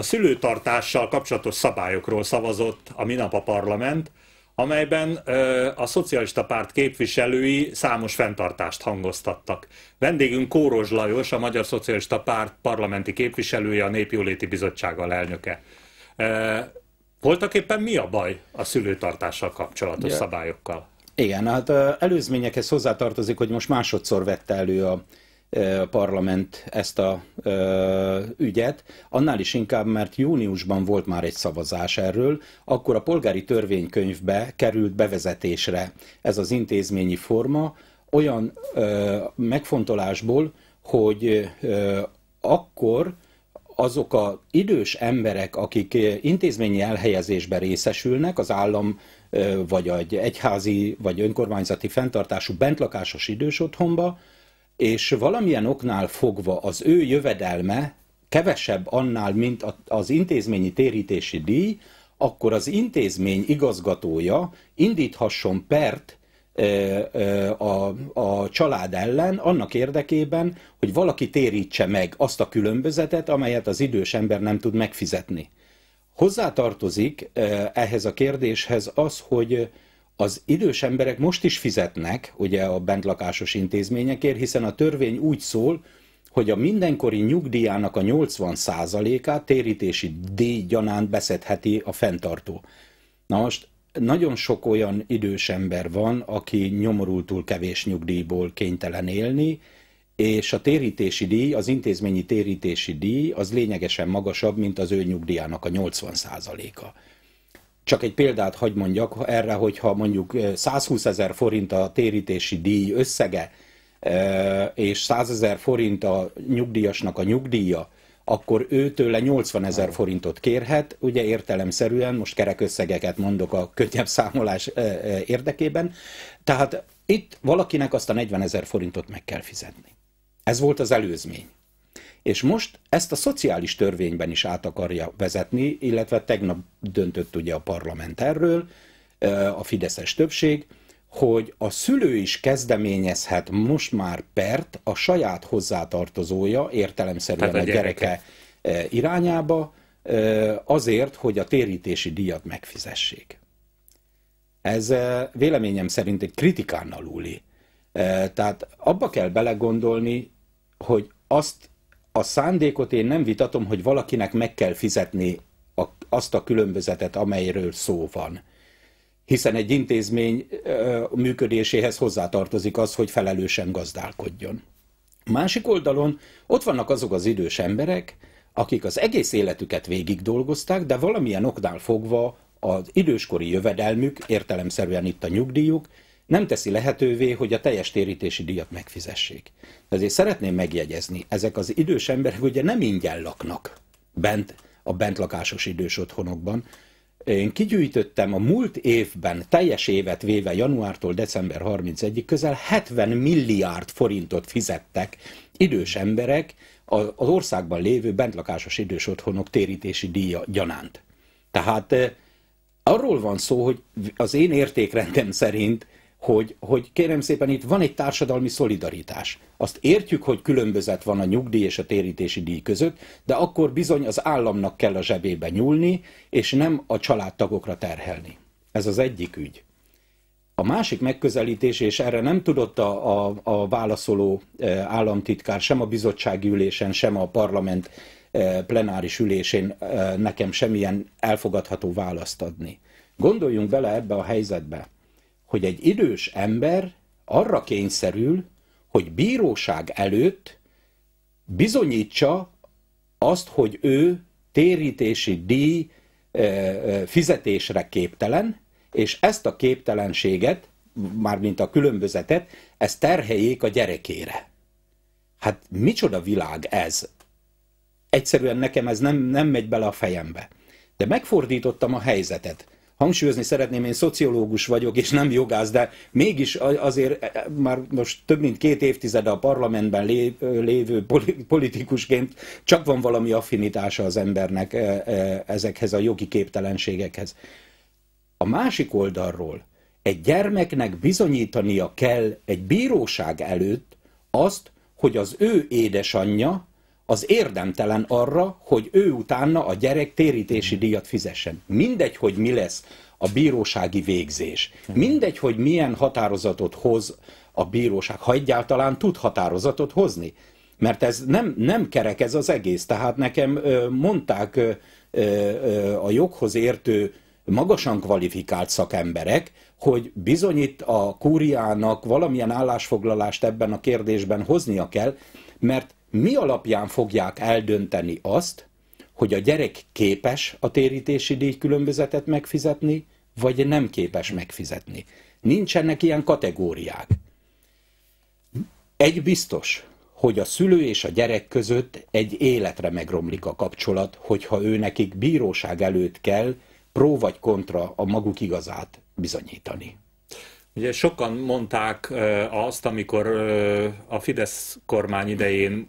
a szülőtartással kapcsolatos szabályokról szavazott a minap a parlament, amelyben a szocialista párt képviselői számos fenntartást hangoztattak. Vendégünk Kóros Lajos, a Magyar Szocialista Párt parlamenti képviselője, a Népjóléti Bizottsággal elnöke. Voltak éppen mi a baj a szülőtartással kapcsolatos yeah. szabályokkal? Igen, hát előzményekhez hozzátartozik, hogy most másodszor vette elő a a parlament ezt a ö, ügyet, annál is inkább, mert júniusban volt már egy szavazás erről, akkor a polgári törvénykönyvbe került bevezetésre ez az intézményi forma, olyan ö, megfontolásból, hogy ö, akkor azok a idős emberek, akik intézményi elhelyezésbe részesülnek, az állam vagy egy egyházi vagy önkormányzati fenntartású bentlakásos idős otthonba, és valamilyen oknál fogva az ő jövedelme kevesebb annál, mint az intézményi térítési díj, akkor az intézmény igazgatója indíthasson pert a, a család ellen annak érdekében, hogy valaki térítse meg azt a különbözetet, amelyet az idős ember nem tud megfizetni. Hozzátartozik ehhez a kérdéshez az, hogy az idős emberek most is fizetnek, ugye a bentlakásos intézményekért, hiszen a törvény úgy szól, hogy a mindenkori nyugdíjának a 80%-át térítési díj beszedheti a fenntartó. Na most nagyon sok olyan idős ember van, aki nyomorultul kevés nyugdíjból kénytelen élni, és a térítési díj, az intézményi térítési díj az lényegesen magasabb, mint az ő nyugdíjának a 80%-a. Csak egy példát hagy mondjak erre, hogyha mondjuk 120 eh, ezer forint a térítési díj összege, eh, és 100 ezer forint a nyugdíjasnak a nyugdíja, akkor ő tőle 80 ezer forintot kérhet, ugye értelemszerűen, most kerekösszegeket mondok a könnyebb számolás eh, érdekében, tehát itt valakinek azt a 40 ezer forintot meg kell fizetni. Ez volt az előzmény és most ezt a szociális törvényben is át akarja vezetni, illetve tegnap döntött ugye a parlament erről, a fideszes többség, hogy a szülő is kezdeményezhet most már pert a saját hozzátartozója, értelemszerűen Tehát a, a gyereke irányába, azért, hogy a térítési díjat megfizessék. Ez véleményem szerint egy kritikán aluli. Tehát abba kell belegondolni, hogy azt a szándékot én nem vitatom, hogy valakinek meg kell fizetni a, azt a különbözetet, amelyről szó van. Hiszen egy intézmény ö, működéséhez hozzátartozik az, hogy felelősen gazdálkodjon. Másik oldalon ott vannak azok az idős emberek, akik az egész életüket végig dolgozták, de valamilyen oknál fogva az időskori jövedelmük, értelemszerűen itt a nyugdíjuk, nem teszi lehetővé, hogy a teljes térítési díjat megfizessék. Ezért szeretném megjegyezni, ezek az idős emberek ugye nem ingyen laknak bent, a bentlakásos idős otthonokban. Én kigyűjtöttem a múlt évben, teljes évet véve januártól december 31-ig, közel 70 milliárd forintot fizettek idős emberek az országban lévő bentlakásos idős otthonok térítési díja gyanánt. Tehát eh, arról van szó, hogy az én értékrendem szerint hogy, hogy kérem szépen itt van egy társadalmi szolidaritás. Azt értjük, hogy különbözet van a nyugdíj és a térítési díj között, de akkor bizony az államnak kell a zsebébe nyúlni, és nem a családtagokra terhelni. Ez az egyik ügy. A másik megközelítés, és erre nem tudott a, a, a válaszoló e, államtitkár sem a bizottsági ülésen, sem a parlament e, plenáris ülésén e, nekem semmilyen elfogadható választ adni. Gondoljunk bele ebbe a helyzetbe hogy egy idős ember arra kényszerül, hogy bíróság előtt bizonyítsa azt, hogy ő térítési díj fizetésre képtelen, és ezt a képtelenséget, mármint a különbözetet, ezt terheljék a gyerekére. Hát micsoda világ ez? Egyszerűen nekem ez nem, nem megy bele a fejembe. De megfordítottam a helyzetet hangsúlyozni szeretném, én szociológus vagyok, és nem jogász, de mégis azért e- e- már most több mint két évtizede a parlamentben lévő politikusként csak van valami affinitása az embernek e- ezekhez a jogi képtelenségekhez. A másik oldalról egy gyermeknek bizonyítania kell egy bíróság előtt azt, hogy az ő édesanyja az érdemtelen arra, hogy ő utána a gyerek térítési hmm. díjat fizessen. Mindegy, hogy mi lesz a bírósági végzés. Hmm. Mindegy, hogy milyen határozatot hoz a bíróság, ha egyáltalán tud határozatot hozni. Mert ez nem, nem kerek ez az egész. Tehát nekem mondták a joghoz értő magasan kvalifikált szakemberek, hogy bizony itt a kúriának valamilyen állásfoglalást ebben a kérdésben hoznia kell, mert mi alapján fogják eldönteni azt, hogy a gyerek képes a térítési díj különbözetet megfizetni, vagy nem képes megfizetni. Nincsenek ilyen kategóriák. Egy biztos, hogy a szülő és a gyerek között egy életre megromlik a kapcsolat, hogyha ő nekik bíróság előtt kell pró vagy kontra a maguk igazát bizonyítani. Ugye sokan mondták azt, amikor a Fidesz kormány idején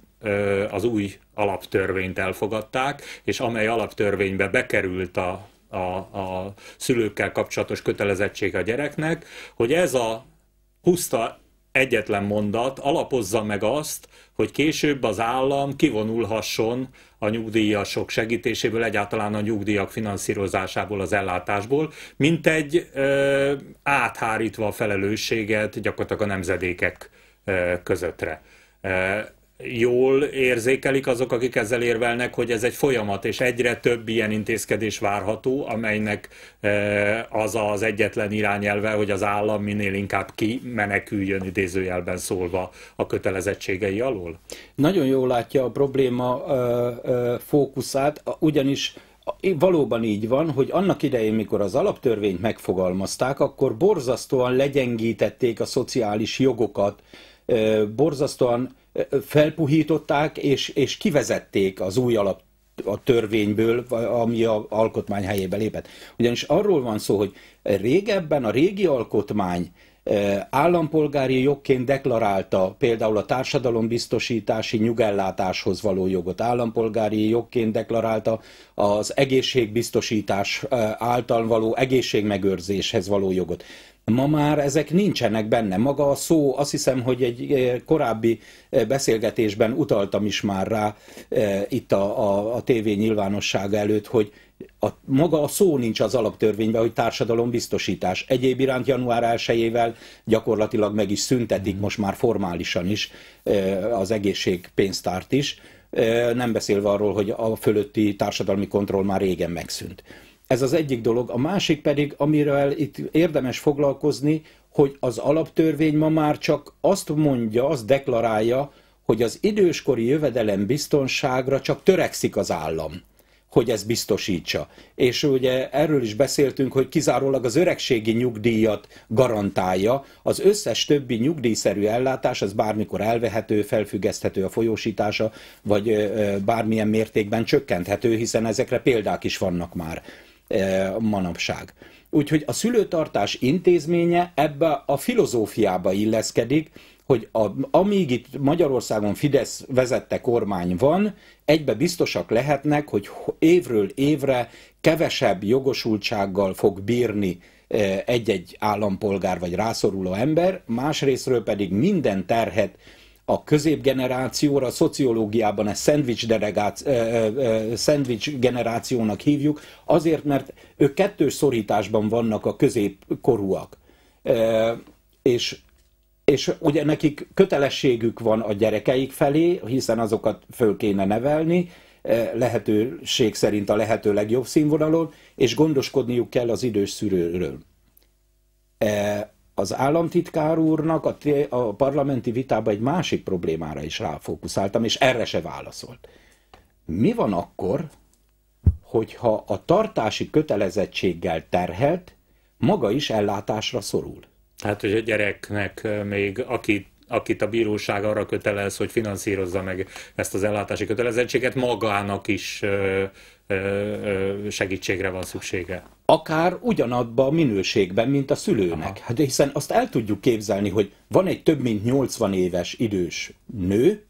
az új alaptörvényt elfogadták, és amely alaptörvénybe bekerült a, a, a szülőkkel kapcsolatos kötelezettség a gyereknek, hogy ez a puszta egyetlen mondat alapozza meg azt, hogy később az állam kivonulhasson a nyugdíjasok segítéséből, egyáltalán a nyugdíjak finanszírozásából, az ellátásból, mint egy ö, áthárítva a felelősséget gyakorlatilag a nemzedékek ö, közöttre jól érzékelik azok, akik ezzel érvelnek, hogy ez egy folyamat, és egyre több ilyen intézkedés várható, amelynek e, az az egyetlen irányelve, hogy az állam minél inkább ki idézőjelben szólva a kötelezettségei alól? Nagyon jól látja a probléma e, e, fókuszát, ugyanis Valóban így van, hogy annak idején, mikor az alaptörvényt megfogalmazták, akkor borzasztóan legyengítették a szociális jogokat, borzasztóan felpuhították és, és kivezették az új alap a törvényből, ami a alkotmány helyébe lépett. Ugyanis arról van szó, hogy régebben a régi alkotmány eh, állampolgári jogként deklarálta például a társadalombiztosítási nyugellátáshoz való jogot, állampolgári jogként deklarálta az egészségbiztosítás eh, által való egészségmegőrzéshez való jogot. Ma már ezek nincsenek benne. Maga a szó, azt hiszem, hogy egy eh, korábbi eh, beszélgetésben utaltam is már rá eh, itt a, a, a tévé nyilvánossága előtt, hogy a, maga a szó nincs az alaptörvényben, hogy társadalombiztosítás. Egyéb iránt január 1 gyakorlatilag meg is szüntetik mhm. most már formálisan is az egészségpénztárt is, nem beszélve arról, hogy a fölötti társadalmi kontroll már régen megszűnt. Ez az egyik dolog. A másik pedig, amiről itt érdemes foglalkozni, hogy az alaptörvény ma már csak azt mondja, azt deklarálja, hogy az időskori jövedelem biztonságra csak törekszik az állam hogy ez biztosítsa. És ugye erről is beszéltünk, hogy kizárólag az öregségi nyugdíjat garantálja, az összes többi nyugdíjszerű ellátás, az bármikor elvehető, felfüggeszthető a folyósítása, vagy bármilyen mértékben csökkenthető, hiszen ezekre példák is vannak már. E, manapság. Úgyhogy a szülőtartás intézménye ebbe a filozófiába illeszkedik, hogy a, amíg itt Magyarországon Fidesz vezette kormány van, egybe biztosak lehetnek, hogy évről évre kevesebb jogosultsággal fog bírni e, egy-egy állampolgár vagy rászoruló ember, másrésztről pedig minden terhet a középgenerációra, a szociológiában ezt szendvics, szendvics generációnak hívjuk, azért, mert ők kettős szorításban vannak a középkorúak. És és ugye nekik kötelességük van a gyerekeik felé, hiszen azokat föl kéne nevelni, lehetőség szerint a lehető legjobb színvonalon, és gondoskodniuk kell az idős szülőről az államtitkár úrnak a, a parlamenti vitában egy másik problémára is ráfókuszáltam, és erre se válaszolt. Mi van akkor, hogyha a tartási kötelezettséggel terhelt, maga is ellátásra szorul? Hát, hogy a gyereknek még, akit akit a bíróság arra kötelez, hogy finanszírozza meg ezt az ellátási kötelezettséget, magának is segítségre van szüksége. Akár ugyanabban a minőségben, mint a szülőnek. Aha. Hát hiszen azt el tudjuk képzelni, hogy van egy több mint 80 éves idős nő,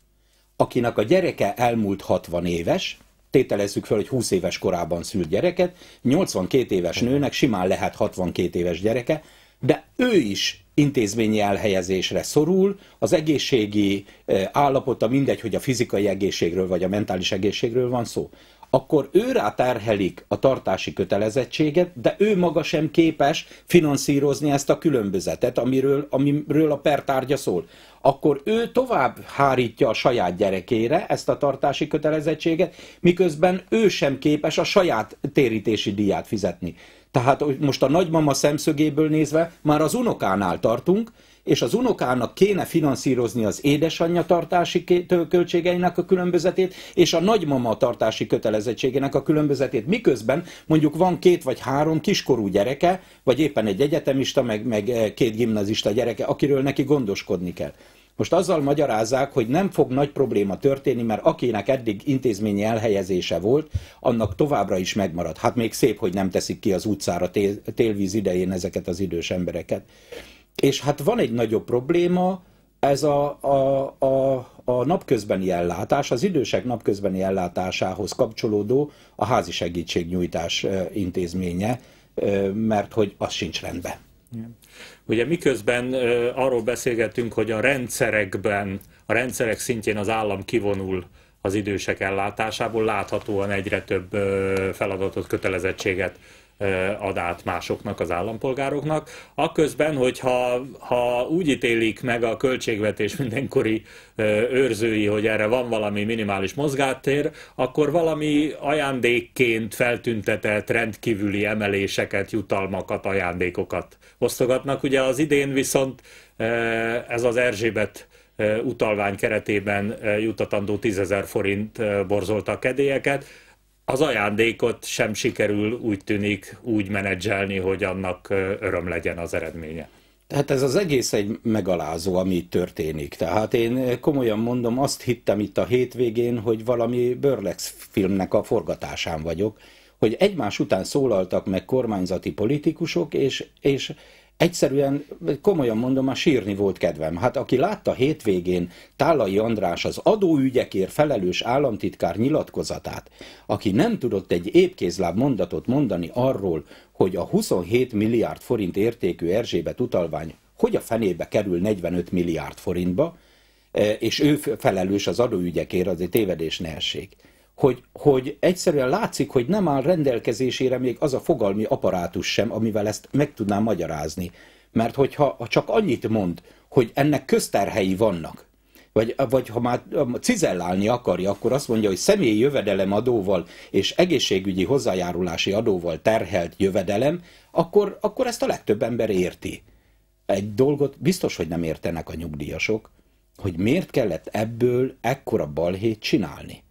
akinek a gyereke elmúlt 60 éves, tételezzük fel, hogy 20 éves korában szült gyereket, 82 éves nőnek simán lehet 62 éves gyereke, de ő is intézményi elhelyezésre szorul, az egészségi e, állapota mindegy, hogy a fizikai egészségről vagy a mentális egészségről van szó, akkor ő ráterhelik a tartási kötelezettséget, de ő maga sem képes finanszírozni ezt a különbözetet, amiről, amiről a pertárgya szól. Akkor ő tovább hárítja a saját gyerekére ezt a tartási kötelezettséget, miközben ő sem képes a saját térítési díját fizetni. Tehát most a nagymama szemszögéből nézve már az unokánál tartunk, és az unokának kéne finanszírozni az édesanyja tartási költségeinek a különbözetét, és a nagymama tartási kötelezettségének a különbözetét, miközben mondjuk van két vagy három kiskorú gyereke, vagy éppen egy egyetemista, meg, meg eh, két gimnazista gyereke, akiről neki gondoskodni kell. Most azzal magyarázzák, hogy nem fog nagy probléma történni, mert akinek eddig intézményi elhelyezése volt, annak továbbra is megmarad. Hát még szép, hogy nem teszik ki az utcára tél, télvíz idején ezeket az idős embereket. És hát van egy nagyobb probléma, ez a, a, a, a napközbeni ellátás, az idősek napközbeni ellátásához kapcsolódó a házi segítségnyújtás intézménye, mert hogy az sincs rendben. Ugye miközben arról beszélgetünk, hogy a rendszerekben, a rendszerek szintjén az állam kivonul az idősek ellátásából, láthatóan egyre több feladatot, kötelezettséget ad át másoknak, az állampolgároknak. Akközben, hogyha ha úgy ítélik meg a költségvetés mindenkori őrzői, hogy erre van valami minimális mozgáttér, akkor valami ajándékként feltüntetett rendkívüli emeléseket, jutalmakat, ajándékokat osztogatnak. Ugye az idén viszont ez az Erzsébet utalvány keretében jutatandó 10 forint borzolta a kedélyeket az ajándékot sem sikerül úgy tűnik úgy menedzselni, hogy annak öröm legyen az eredménye. Tehát ez az egész egy megalázó, ami itt történik. Tehát én komolyan mondom, azt hittem itt a hétvégén, hogy valami Börlex filmnek a forgatásán vagyok, hogy egymás után szólaltak meg kormányzati politikusok, és, és egyszerűen, komolyan mondom, a sírni volt kedvem. Hát aki látta hétvégén Tálai András az adóügyekért felelős államtitkár nyilatkozatát, aki nem tudott egy épkézláb mondatot mondani arról, hogy a 27 milliárd forint értékű Erzsébet utalvány hogy a fenébe kerül 45 milliárd forintba, eh, és ő felelős az adóügyekért, az egy tévedés ne essék hogy, hogy egyszerűen látszik, hogy nem áll rendelkezésére még az a fogalmi apparátus sem, amivel ezt meg tudnám magyarázni. Mert hogyha csak annyit mond, hogy ennek közterhei vannak, vagy, vagy ha már cizellálni akarja, akkor azt mondja, hogy személyi jövedelem adóval és egészségügyi hozzájárulási adóval terhelt jövedelem, akkor, akkor ezt a legtöbb ember érti. Egy dolgot biztos, hogy nem értenek a nyugdíjasok, hogy miért kellett ebből ekkora balhét csinálni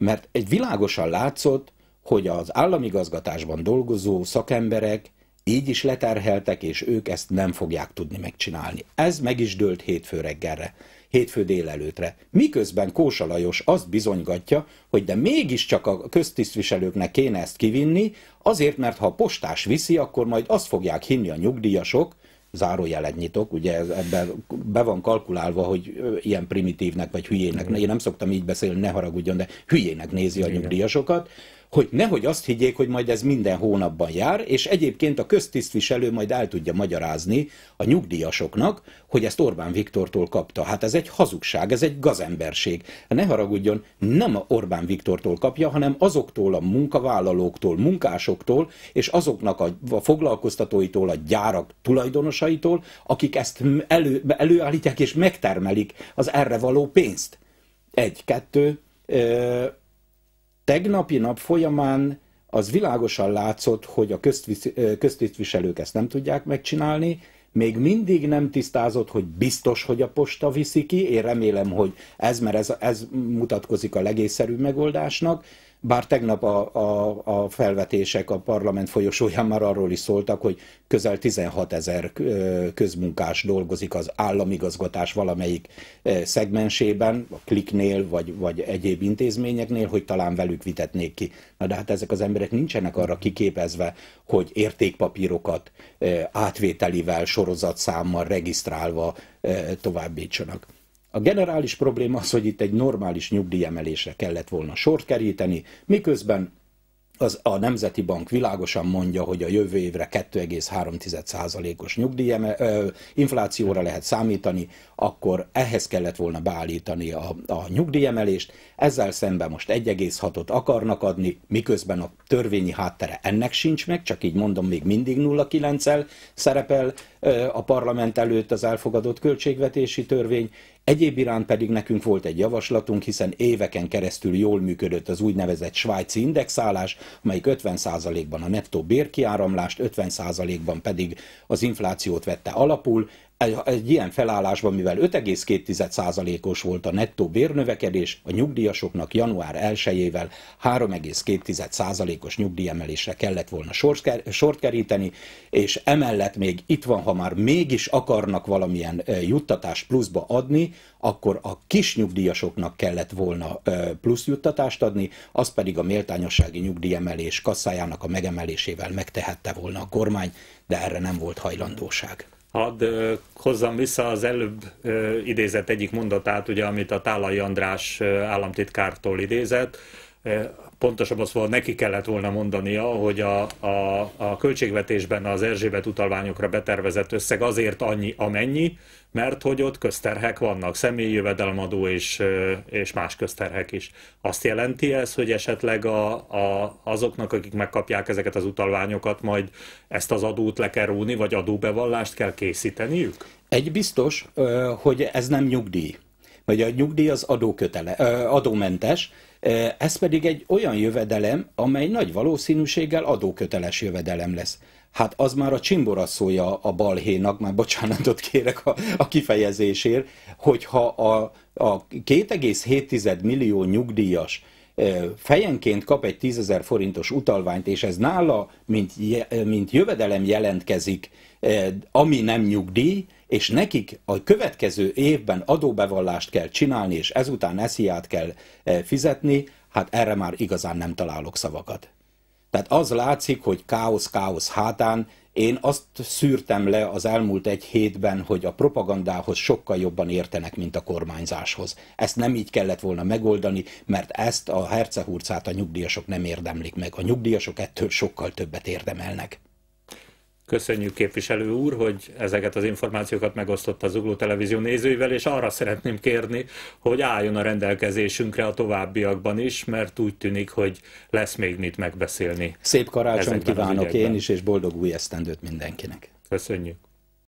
mert egy világosan látszott, hogy az államigazgatásban dolgozó szakemberek így is leterheltek, és ők ezt nem fogják tudni megcsinálni. Ez meg is dőlt hétfő reggelre, hétfő délelőtre. Miközben Kósa Lajos azt bizonygatja, hogy de mégiscsak a köztisztviselőknek kéne ezt kivinni, azért, mert ha a postás viszi, akkor majd azt fogják hinni a nyugdíjasok, zárójelet nyitok, ugye ebben be van kalkulálva, hogy ilyen primitívnek vagy hülyének, mm. én nem szoktam így beszélni, ne haragudjon, de hülyének nézi a nyugdíjasokat, hogy nehogy azt higgyék, hogy majd ez minden hónapban jár, és egyébként a köztisztviselő majd el tudja magyarázni a nyugdíjasoknak, hogy ezt Orbán Viktortól kapta. Hát ez egy hazugság, ez egy gazemberség. Ne haragudjon, nem Orbán Viktortól kapja, hanem azoktól a munkavállalóktól, munkásoktól, és azoknak a, a foglalkoztatóitól, a gyárak tulajdonosaitól, akik ezt elő, előállítják és megtermelik az erre való pénzt. Egy, kettő, tegnapi nap folyamán az világosan látszott, hogy a köztisztviselők ezt nem tudják megcsinálni, még mindig nem tisztázott, hogy biztos, hogy a posta viszi ki, én remélem, hogy ez, mert ez, ez mutatkozik a legészszerűbb megoldásnak, bár tegnap a, a, a felvetések a parlament folyosóján már arról is szóltak, hogy közel 16 ezer közmunkás dolgozik az államigazgatás valamelyik szegmensében, a kliknél vagy, vagy egyéb intézményeknél, hogy talán velük vitetnék ki. Na de hát ezek az emberek nincsenek arra kiképezve, hogy értékpapírokat átvételivel, sorozatszámmal regisztrálva továbbítsanak. A generális probléma az, hogy itt egy normális nyugdíjemelésre kellett volna sort keríteni, miközben az, a Nemzeti Bank világosan mondja, hogy a jövő évre 2,3%-os nyugdíjeme, inflációra lehet számítani, akkor ehhez kellett volna beállítani a, a nyugdíjemelést, ezzel szemben most 1,6-ot akarnak adni, miközben a törvényi háttere ennek sincs meg, csak így mondom, még mindig 0,9-el szerepel ö, a parlament előtt az elfogadott költségvetési törvény, Egyéb iránt pedig nekünk volt egy javaslatunk, hiszen éveken keresztül jól működött az úgynevezett svájci indexálás, amelyik 50%-ban a nettó bérkiáramlást, 50%-ban pedig az inflációt vette alapul, egy, egy ilyen felállásban, mivel 5,2%-os volt a nettó bérnövekedés, a nyugdíjasoknak január 1-ével 3,2%-os nyugdíjemelésre kellett volna sort keríteni, és emellett még itt van, ha már mégis akarnak valamilyen juttatást pluszba adni, akkor a kis nyugdíjasoknak kellett volna plusz juttatást adni, az pedig a méltányossági nyugdíjemelés kasszájának a megemelésével megtehette volna a kormány, de erre nem volt hajlandóság. Hadd hozzam vissza az előbb idézett egyik mondatát, ugye, amit a Tálai András államtitkártól idézett, Eh, pontosabban szóval neki kellett volna mondania, hogy a, a, a költségvetésben az Erzsébet utalványokra betervezett összeg azért annyi, amennyi, mert hogy ott közterhek vannak, személyi jövedelmadó és, eh, és más közterhek is. Azt jelenti ez, hogy esetleg a, a, azoknak, akik megkapják ezeket az utalványokat, majd ezt az adót le kell róni, vagy adóbevallást kell készíteniük? Egy biztos, eh, hogy ez nem nyugdíj. Vagy a nyugdíj az adókötele, adómentes, ez pedig egy olyan jövedelem, amely nagy valószínűséggel adóköteles jövedelem lesz. Hát az már a csimbora szója a balhénak, már bocsánatot kérek a, a kifejezésért, hogyha a, a 2,7 millió nyugdíjas fejenként kap egy 10 forintos utalványt, és ez nála, mint, mint jövedelem jelentkezik, ami nem nyugdíj, és nekik a következő évben adóbevallást kell csinálni, és ezután esziát kell eh, fizetni, hát erre már igazán nem találok szavakat. Tehát az látszik, hogy káosz, káosz hátán, én azt szűrtem le az elmúlt egy hétben, hogy a propagandához sokkal jobban értenek, mint a kormányzáshoz. Ezt nem így kellett volna megoldani, mert ezt a hercehurcát a nyugdíjasok nem érdemlik meg. A nyugdíjasok ettől sokkal többet érdemelnek. Köszönjük képviselő úr, hogy ezeket az információkat megosztotta az Zugló Televízió nézőivel, és arra szeretném kérni, hogy álljon a rendelkezésünkre a továbbiakban is, mert úgy tűnik, hogy lesz még mit megbeszélni. Szép karácsonyt kívánok én is, és boldog új esztendőt mindenkinek. Köszönjük.